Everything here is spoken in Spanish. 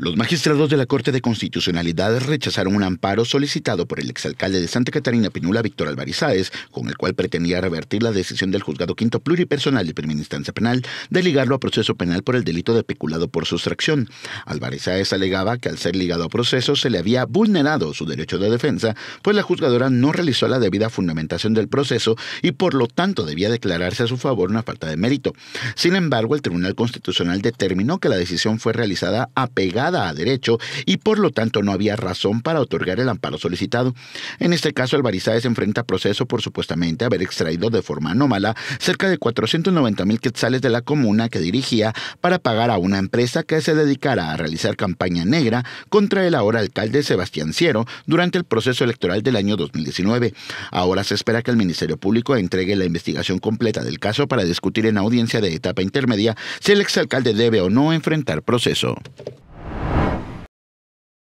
Los magistrados de la Corte de Constitucionalidad rechazaron un amparo solicitado por el exalcalde de Santa Catarina Pinula, Víctor Alvarizáez, con el cual pretendía revertir la decisión del juzgado quinto pluripersonal de primera instancia penal de ligarlo a proceso penal por el delito de peculado por sustracción. Alvarizáez alegaba que al ser ligado a proceso se le había vulnerado su derecho de defensa, pues la juzgadora no realizó la debida fundamentación del proceso y por lo tanto debía declararse a su favor una falta de mérito. Sin embargo, el Tribunal Constitucional determinó que la decisión fue realizada apegada a derecho y por lo tanto no había razón para otorgar el amparo solicitado. En este caso, se enfrenta proceso por supuestamente haber extraído de forma anómala cerca de 490 mil quetzales de la comuna que dirigía para pagar a una empresa que se dedicara a realizar campaña negra contra el ahora alcalde Sebastián Ciero durante el proceso electoral del año 2019. Ahora se espera que el Ministerio Público entregue la investigación completa del caso para discutir en audiencia de etapa intermedia si el exalcalde debe o no enfrentar proceso.